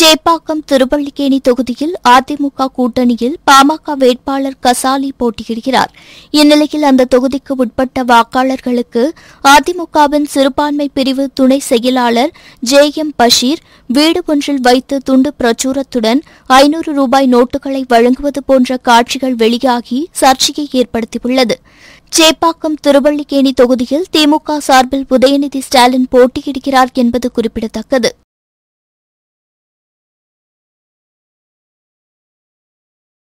சேப்பாக்கம் திருவள்ளிக்கேணி தொகுதியில் அதிமுக கூட்டணியில் பாமக வேட்பாளர் கசாலி போட்டியிடுகிறார் இந்நிலையில் அந்த தொகுதிக்கு உட்பட்ட வாக்காளர்களுக்கு அதிமுகவின் சிறுபான்மை பிரிவு துணை செயலாளர் ஜே எம் பஷீர் வீடு ஒன்றில் வைத்து துண்டு பிரச்சுரத்துடன் ஐநூறு ரூபாய் நோட்டுகளை வழங்குவது போன்ற காட்சிகள் வெளியாகி சர்ச்சையை ஏற்படுத்தியுள்ளது சேப்பாக்கம் திருவள்ளிக்கேணி தொகுதியில் திமுக சார்பில் உதயநிதி ஸ்டாலின் போட்டியிடுகிறார் என்பது குறிப்பிடத்தக்கது